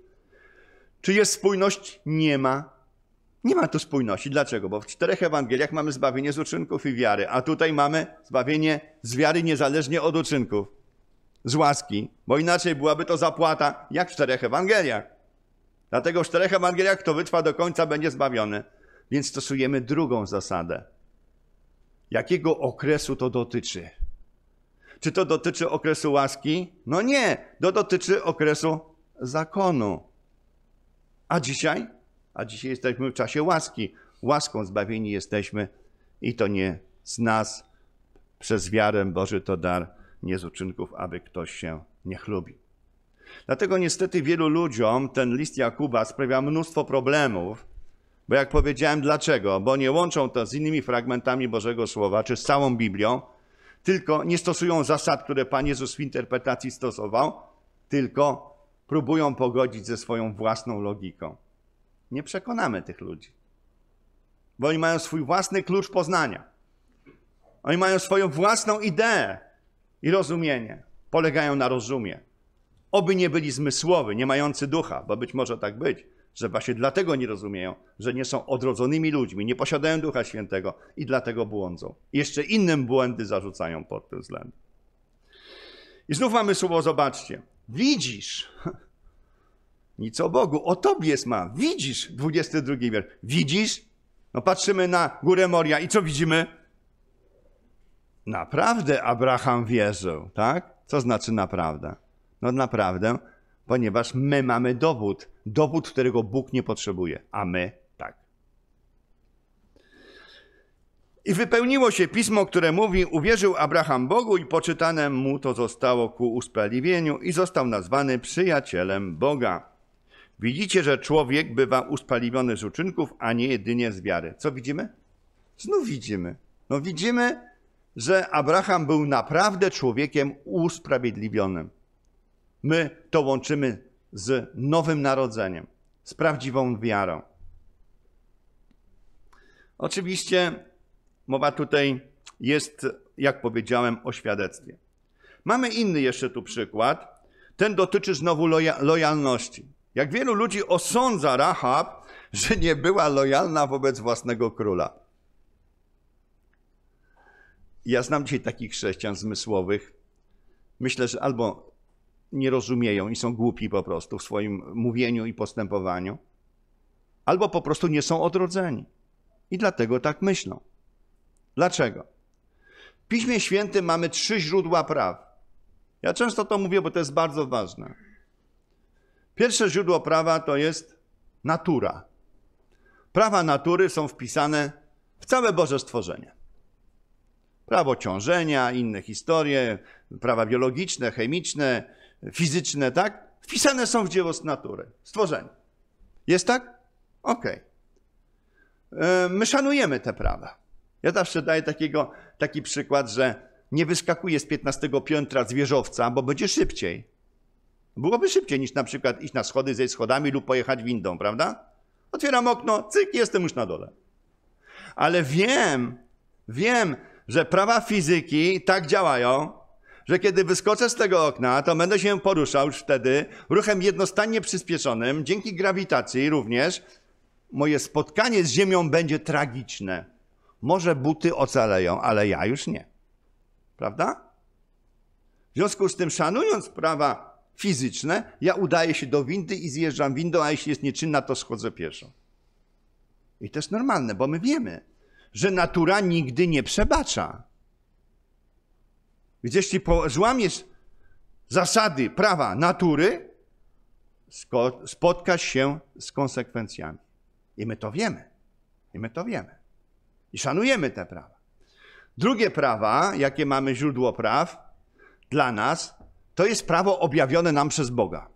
Czy jest spójność? Nie ma. Nie ma tu spójności. Dlaczego? Bo w czterech Ewangeliach mamy zbawienie z uczynków i wiary, a tutaj mamy zbawienie z wiary niezależnie od uczynków, z łaski, bo inaczej byłaby to zapłata jak w czterech Ewangeliach. Dlatego w czterech Ewangeliach kto wytrwa do końca będzie zbawiony. Więc stosujemy drugą zasadę. Jakiego okresu to dotyczy? Czy to dotyczy okresu łaski? No nie, to dotyczy okresu zakonu. A dzisiaj? A dzisiaj jesteśmy w czasie łaski. Łaską zbawieni jesteśmy i to nie z nas, przez wiarę Boży to dar, nie z uczynków, aby ktoś się nie chlubił. Dlatego niestety wielu ludziom ten list Jakuba sprawia mnóstwo problemów, bo jak powiedziałem, dlaczego? Bo nie łączą to z innymi fragmentami Bożego Słowa czy z całą Biblią, tylko nie stosują zasad, które Pan Jezus w interpretacji stosował, tylko próbują pogodzić ze swoją własną logiką. Nie przekonamy tych ludzi, bo oni mają swój własny klucz poznania. Oni mają swoją własną ideę i rozumienie. Polegają na rozumie. Oby nie byli zmysłowy, nie mający ducha, bo być może tak być że właśnie dlatego nie rozumieją, że nie są odrodzonymi ludźmi, nie posiadają Ducha Świętego i dlatego błądzą. Jeszcze innym błędy zarzucają pod tym względem. I znów mamy słowo, zobaczcie. Widzisz. Nic o Bogu, o Tobie jest ma. Widzisz, 22 wiersz. Widzisz? No patrzymy na górę Moria i co widzimy? Naprawdę Abraham wierzył, tak? Co znaczy naprawdę? No naprawdę, ponieważ my mamy dowód dowód, którego Bóg nie potrzebuje, a my tak. I wypełniło się pismo, które mówi: Uwierzył Abraham Bogu i poczytane mu to zostało ku usprawiedliwieniu, i został nazwany przyjacielem Boga. Widzicie, że człowiek bywa usprawiedliwiony z uczynków, a nie jedynie z wiary. Co widzimy? Znów widzimy. No widzimy, że Abraham był naprawdę człowiekiem usprawiedliwionym. My to łączymy z nowym narodzeniem, z prawdziwą wiarą. Oczywiście mowa tutaj jest, jak powiedziałem, o świadectwie. Mamy inny jeszcze tu przykład. Ten dotyczy znowu loja lojalności. Jak wielu ludzi osądza Rahab, że nie była lojalna wobec własnego króla. Ja znam dzisiaj takich chrześcijan zmysłowych. Myślę, że albo nie rozumieją i są głupi po prostu w swoim mówieniu i postępowaniu, albo po prostu nie są odrodzeni i dlatego tak myślą. Dlaczego? W Piśmie Świętym mamy trzy źródła praw. Ja często to mówię, bo to jest bardzo ważne. Pierwsze źródło prawa to jest natura. Prawa natury są wpisane w całe Boże stworzenie. Prawo ciążenia, inne historie, prawa biologiczne, chemiczne, fizyczne, tak? Wpisane są w dzieło z natury, stworzenie. Jest tak? Okej. Okay. E, my szanujemy te prawa. Ja zawsze daję takiego, taki przykład, że nie wyskakuje z 15 piętra zwierzowca, bo będzie szybciej. Byłoby szybciej niż na przykład iść na schody, zejść schodami lub pojechać windą, prawda? Otwieram okno, cyk, jestem już na dole. Ale wiem, wiem, że prawa fizyki tak działają, że kiedy wyskoczę z tego okna, to będę się poruszał już wtedy ruchem jednostannie przyspieszonym, dzięki grawitacji również. Moje spotkanie z Ziemią będzie tragiczne. Może buty ocaleją, ale ja już nie. Prawda? W związku z tym, szanując prawa fizyczne, ja udaję się do windy i zjeżdżam windą, a jeśli jest nieczynna, to schodzę pieszo. I to jest normalne, bo my wiemy, że natura nigdy nie przebacza. Więc jeśli złamiesz zasady prawa natury, spotkasz się z konsekwencjami. I my to wiemy. I my to wiemy. I szanujemy te prawa. Drugie prawa, jakie mamy źródło praw dla nas, to jest prawo objawione nam przez Boga.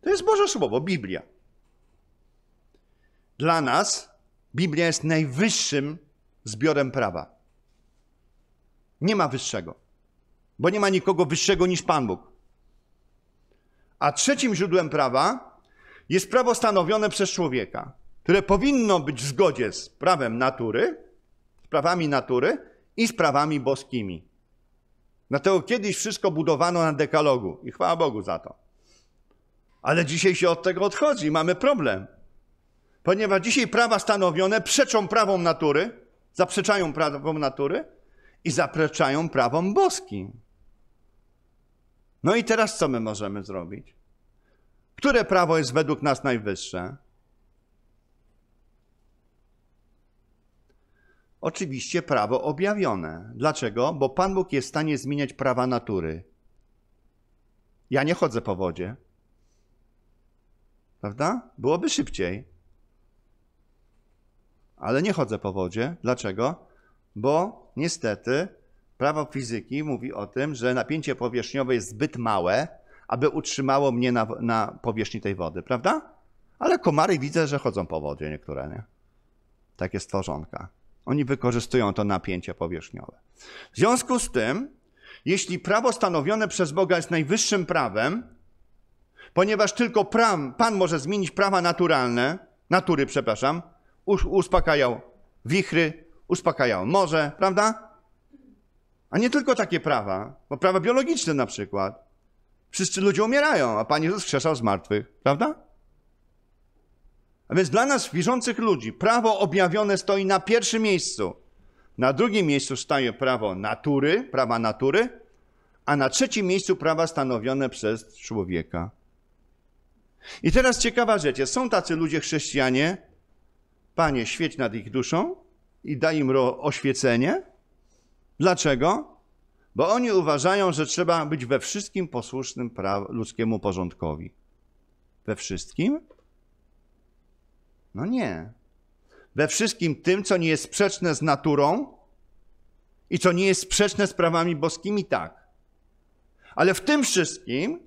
To jest Boże Słowo, Biblia. Dla nas Biblia jest najwyższym zbiorem prawa. Nie ma wyższego bo nie ma nikogo wyższego niż Pan Bóg. A trzecim źródłem prawa jest prawo stanowione przez człowieka, które powinno być w zgodzie z prawem natury, z prawami natury i z prawami boskimi. Dlatego kiedyś wszystko budowano na dekalogu i chwała Bogu za to. Ale dzisiaj się od tego odchodzi, mamy problem. Ponieważ dzisiaj prawa stanowione przeczą prawom natury, zaprzeczają prawom natury i zaprzeczają prawom boskim. No i teraz co my możemy zrobić? Które prawo jest według nas najwyższe? Oczywiście prawo objawione. Dlaczego? Bo Pan Bóg jest w stanie zmieniać prawa natury. Ja nie chodzę po wodzie. Prawda? Byłoby szybciej. Ale nie chodzę po wodzie. Dlaczego? Bo niestety Prawo fizyki mówi o tym, że napięcie powierzchniowe jest zbyt małe, aby utrzymało mnie na, na powierzchni tej wody, prawda? Ale komary widzę, że chodzą po wodzie niektóre, nie? Takie stworzonka. Oni wykorzystują to napięcie powierzchniowe. W związku z tym, jeśli prawo stanowione przez Boga jest najwyższym prawem, ponieważ tylko Pan może zmienić prawa naturalne, natury, przepraszam, uspokajał wichry, uspokajał morze, prawda? A nie tylko takie prawa, bo prawa biologiczne na przykład. Wszyscy ludzie umierają, a Pan Jezus wskrzeszał z martwych, prawda? A więc dla nas wierzących ludzi prawo objawione stoi na pierwszym miejscu. Na drugim miejscu staje prawo natury, prawa natury, a na trzecim miejscu prawa stanowione przez człowieka. I teraz ciekawa rzecz jest, są tacy ludzie chrześcijanie, Panie, świeć nad ich duszą i daj im oświecenie, Dlaczego? Bo oni uważają, że trzeba być we wszystkim posłusznym ludzkiemu porządkowi. We wszystkim? No nie. We wszystkim tym, co nie jest sprzeczne z naturą i co nie jest sprzeczne z prawami boskimi, tak. Ale w tym wszystkim,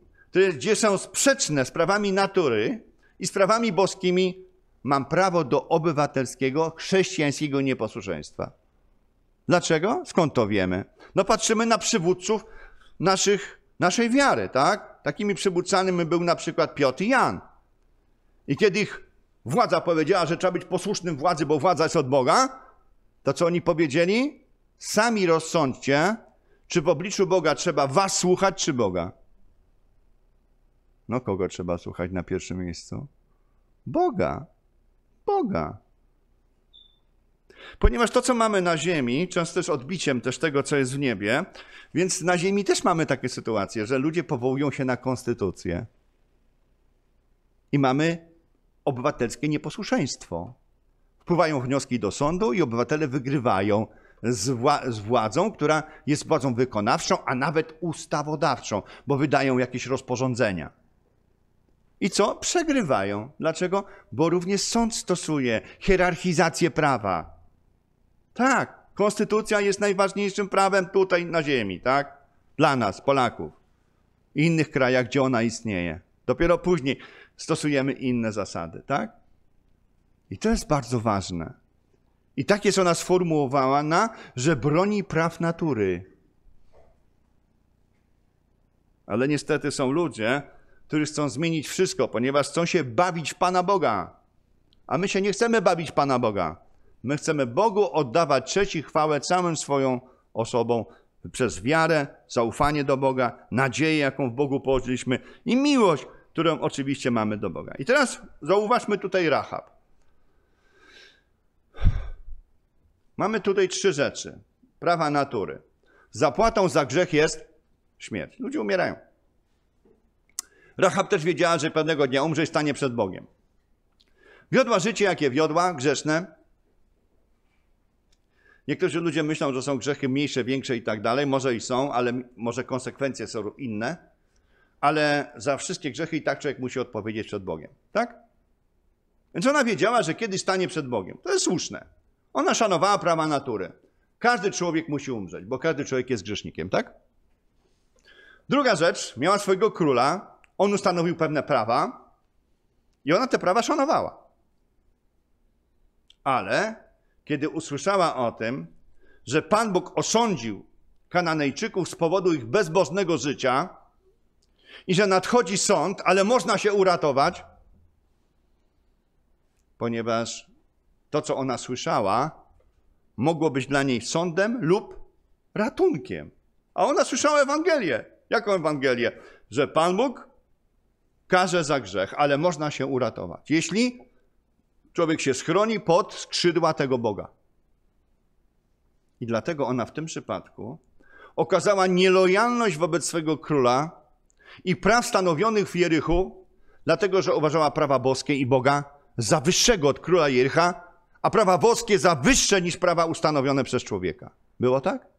gdzie są sprzeczne z prawami natury i z prawami boskimi, mam prawo do obywatelskiego, chrześcijańskiego nieposłuszeństwa. Dlaczego? Skąd to wiemy? No patrzymy na przywódców naszych, naszej wiary, tak? Takimi przywódcami był na przykład Piotr i Jan. I kiedy ich władza powiedziała, że trzeba być posłusznym władzy, bo władza jest od Boga, to co oni powiedzieli? Sami rozsądźcie, czy w obliczu Boga trzeba was słuchać, czy Boga. No kogo trzeba słuchać na pierwszym miejscu? Boga. Boga. Ponieważ to, co mamy na ziemi, często jest odbiciem też tego, co jest w niebie, więc na ziemi też mamy takie sytuacje, że ludzie powołują się na konstytucję. I mamy obywatelskie nieposłuszeństwo. Wpływają wnioski do sądu i obywatele wygrywają z, wła- z, władzą, która jest władzą wykonawczą, a nawet ustawodawczą, bo wydają jakieś rozporządzenia. I co? Przegrywają. Dlaczego? Bo również sąd stosuje hierarchizację prawa. Tak, konstytucja jest najważniejszym prawem tutaj na ziemi, tak? Dla nas, Polaków. I innych krajach, gdzie ona istnieje. Dopiero później stosujemy inne zasady, tak? I to jest bardzo ważne. I tak jest ona sformułowana, że broni praw natury. Ale niestety są ludzie, którzy chcą zmienić wszystko, ponieważ chcą się bawić Pana Boga. A my się nie chcemy bawić Pana Boga. My chcemy Bogu oddawać trzeci chwałę całym swoją osobą przez wiarę, zaufanie do Boga, nadzieję, jaką w Bogu położyliśmy i miłość, którą oczywiście mamy do Boga. I teraz zauważmy tutaj Rahab. Mamy tutaj trzy rzeczy. Prawa natury. Zapłatą za grzech jest śmierć. Ludzie umierają. Rahab też wiedziała, że pewnego dnia umrze i stanie przed Bogiem. Wiodła życie, jakie wiodła, grzeszne, Niektórzy ludzie myślą, że są grzechy mniejsze, większe i tak dalej. Może i są, ale może konsekwencje są inne. Ale za wszystkie grzechy i tak człowiek musi odpowiedzieć przed Bogiem. Tak? Więc ona wiedziała, że kiedyś stanie przed Bogiem. To jest słuszne. Ona szanowała prawa natury. Każdy człowiek musi umrzeć, bo każdy człowiek jest grzesznikiem, tak? Druga rzecz, miała swojego króla, on ustanowił pewne prawa i ona te prawa szanowała. Ale kiedy usłyszała o tym, że Pan Bóg osądził Kananejczyków z powodu ich bezbożnego życia i że nadchodzi sąd, ale można się uratować, ponieważ to, co ona słyszała, mogło być dla niej sądem lub ratunkiem. A ona słyszała Ewangelię. Jaką Ewangelię? Że Pan Bóg każe za grzech, ale można się uratować. Jeśli Człowiek się schroni pod skrzydła tego Boga. I dlatego ona w tym przypadku okazała nielojalność wobec swego króla i praw stanowionych w Jerychu, dlatego że uważała prawa boskie i Boga za wyższego od króla Jericha, a prawa boskie za wyższe niż prawa ustanowione przez człowieka. Było tak?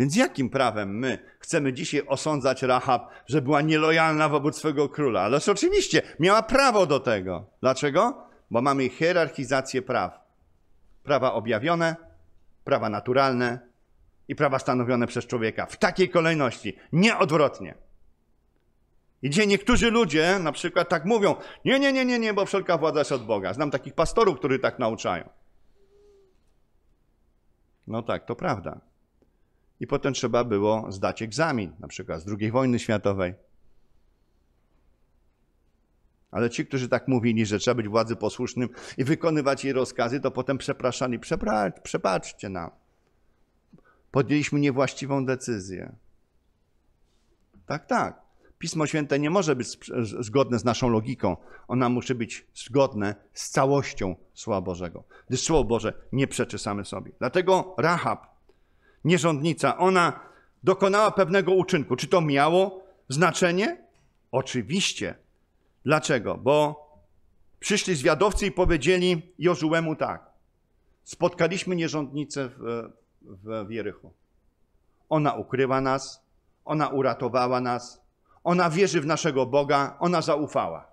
Więc jakim prawem my chcemy dzisiaj osądzać Rahab, że była nielojalna wobec swego króla? Ależ oczywiście miała prawo do tego. Dlaczego? Bo mamy hierarchizację praw. Prawa objawione, prawa naturalne i prawa stanowione przez człowieka. W takiej kolejności, nie odwrotnie. I gdzie niektórzy ludzie na przykład tak mówią, nie, nie, nie, nie, nie, bo wszelka władza jest od Boga. Znam takich pastorów, którzy tak nauczają. No tak, to prawda i potem trzeba było zdać egzamin, na przykład z II wojny światowej. Ale ci, którzy tak mówili, że trzeba być władzy posłusznym i wykonywać jej rozkazy, to potem przepraszali, przebaczcie nam. Podjęliśmy niewłaściwą decyzję. Tak, tak. Pismo Święte nie może być zgodne z naszą logiką. Ona musi być zgodne z całością Słowa Bożego, gdyż Słowo Boże nie przeczy same sobie. Dlatego Rahab nierządnica, ona dokonała pewnego uczynku. Czy to miało znaczenie? Oczywiście. Dlaczego? Bo przyszli zwiadowcy i powiedzieli Jozułemu tak. Spotkaliśmy nierządnicę w, w Wierychu. Ona ukryła nas, ona uratowała nas, ona wierzy w naszego Boga, ona zaufała.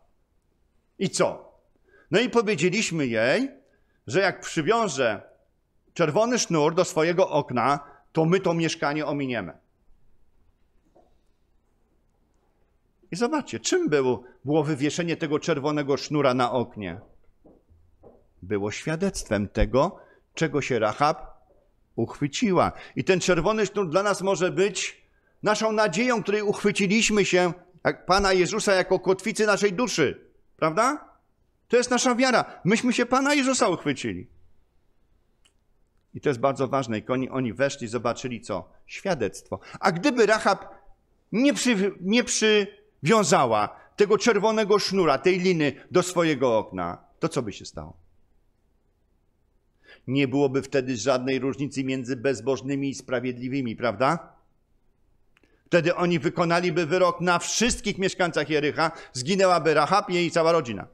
I co? No i powiedzieliśmy jej, że jak przywiąże czerwony sznur do swojego okna, to my to mieszkanie ominiemy. I zobaczcie, czym było, było wywieszenie tego czerwonego sznura na oknie? Było świadectwem tego, czego się Rahab uchwyciła. I ten czerwony sznur dla nas może być naszą nadzieją, której uchwyciliśmy się, jak Pana Jezusa, jako kotwicy naszej duszy. Prawda? To jest nasza wiara. Myśmy się Pana Jezusa uchwycili. I to jest bardzo ważne. I oni, oni weszli, zobaczyli co? Świadectwo. A gdyby Rahab nie, przy, nie przywiązała tego czerwonego sznura, tej liny do swojego okna, to co by się stało? Nie byłoby wtedy żadnej różnicy między bezbożnymi i sprawiedliwymi, prawda? Wtedy oni wykonaliby wyrok na wszystkich mieszkańcach Jericha, zginęłaby Rahab i jej cała rodzina.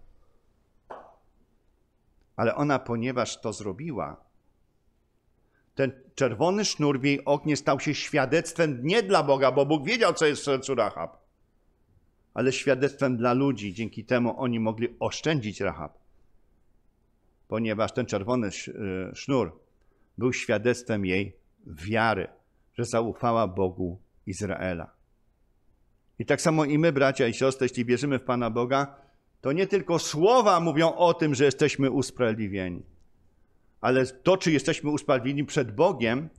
Ale ona, ponieważ to zrobiła, ten czerwony sznur w jej oknie stał się świadectwem nie dla Boga, bo Bóg wiedział, co jest w sercu Rahab, ale świadectwem dla ludzi. Dzięki temu oni mogli oszczędzić Rahab, ponieważ ten czerwony y, sznur był świadectwem jej wiary, że zaufała Bogu Izraela. I tak samo i my, bracia i siostry, jeśli wierzymy w Pana Boga, to nie tylko słowa mówią o tym, że jesteśmy usprawiedliwieni, ale to, czy jesteśmy usprawiedliwieni przed Bogiem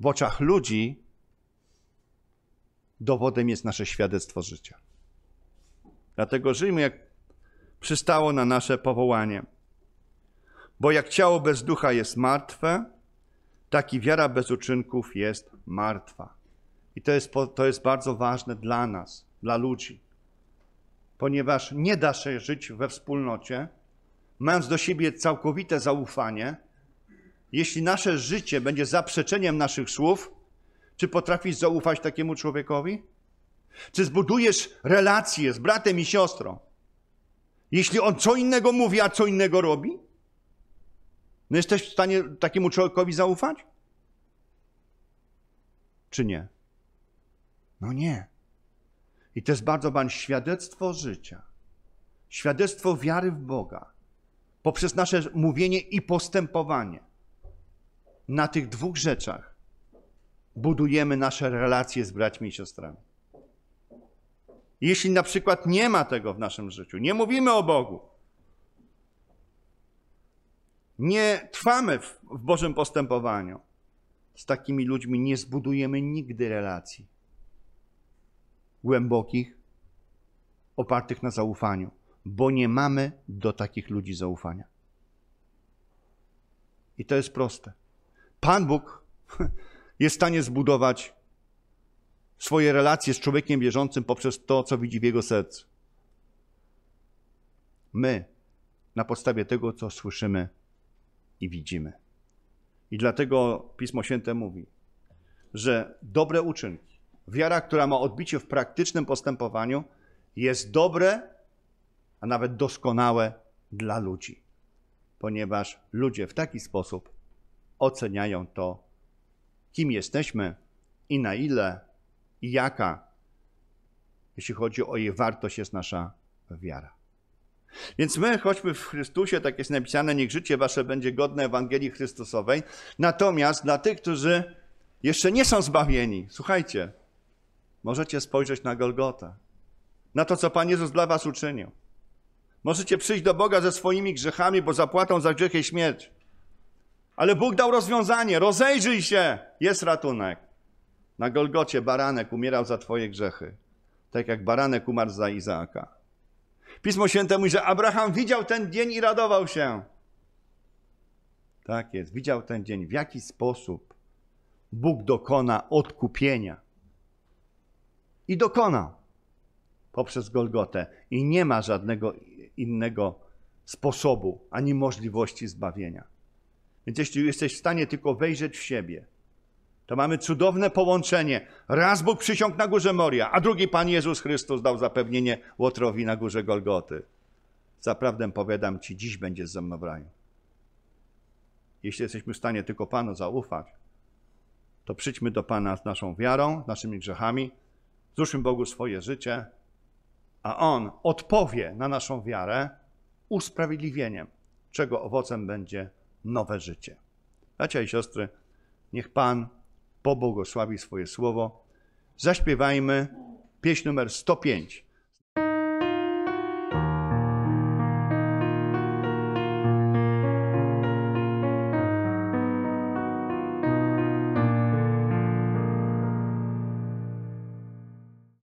w oczach ludzi, dowodem jest nasze świadectwo życia. Dlatego żyjmy jak przystało na nasze powołanie. Bo jak ciało bez ducha jest martwe, tak i wiara bez uczynków jest martwa. I to jest, to jest bardzo ważne dla nas, dla ludzi, ponieważ nie da się żyć we wspólnocie, mając do siebie całkowite zaufanie, jeśli nasze życie będzie zaprzeczeniem naszych słów, czy potrafisz zaufać takiemu człowiekowi? Czy zbudujesz relacje z bratem i siostrą, jeśli on co innego mówi, a co innego robi? No jesteś w stanie takiemu człowiekowi zaufać? Czy nie? No nie. I to jest bardzo, bardzo świadectwo życia, świadectwo wiary w Boga poprzez nasze mówienie i postępowanie. Na tych dwóch rzeczach budujemy nasze relacje z braćmi i siostrami. Jeśli na przykład nie ma tego w naszym życiu, nie mówimy o Bogu, nie trwamy w, w Bożym postępowaniu, z takimi ludźmi nie zbudujemy nigdy relacji głębokich, opartych na zaufaniu bo nie mamy do takich ludzi zaufania. I to jest proste. Pan Bóg jest w stanie zbudować swoje relacje z człowiekiem wierzącym poprzez to, co widzi w jego sercu. My, na podstawie tego, co słyszymy i widzimy. I dlatego Pismo Święte mówi, że dobre uczynki, wiara, która ma odbicie w praktycznym postępowaniu, jest dobre a nawet doskonałe dla ludzi, ponieważ ludzie w taki sposób oceniają to, kim jesteśmy i na ile i jaka, jeśli chodzi o jej wartość, jest nasza wiara. Więc my, choćby w Chrystusie, tak jest napisane, niech życie wasze będzie godne Ewangelii Chrystusowej. Natomiast dla tych, którzy jeszcze nie są zbawieni, słuchajcie, możecie spojrzeć na Golgotę, na to, co Pan Jezus dla was uczynił. Możecie przyjść do Boga ze swoimi grzechami, bo zapłatą za grzechy śmierć. Ale Bóg dał rozwiązanie. Rozejrzyj się. Jest ratunek. Na Golgocie baranek umierał za twoje grzechy. Tak jak baranek umarł za Izaaka. Pismo Święte mówi, że Abraham widział ten dzień i radował się. Tak jest. Widział ten dzień. W jaki sposób Bóg dokona odkupienia. I dokonał poprzez Golgotę i nie ma żadnego innego sposobu ani możliwości zbawienia. Więc jeśli jesteś w stanie tylko wejrzeć w siebie, to mamy cudowne połączenie. Raz Bóg przysiągł na górze Moria, a drugi Pan Jezus Chrystus dał zapewnienie Łotrowi na górze Golgoty. Zaprawdę powiadam Ci, dziś będziesz ze mną w raju. Jeśli jesteśmy w stanie tylko Panu zaufać, to przyjdźmy do Pana z naszą wiarą, naszymi grzechami, złóżmy Bogu swoje życie, a On odpowie na naszą wiarę usprawiedliwieniem, czego owocem będzie nowe życie. Bracia i siostry, niech Pan pobłogosławi swoje słowo. Zaśpiewajmy pieśń numer 105.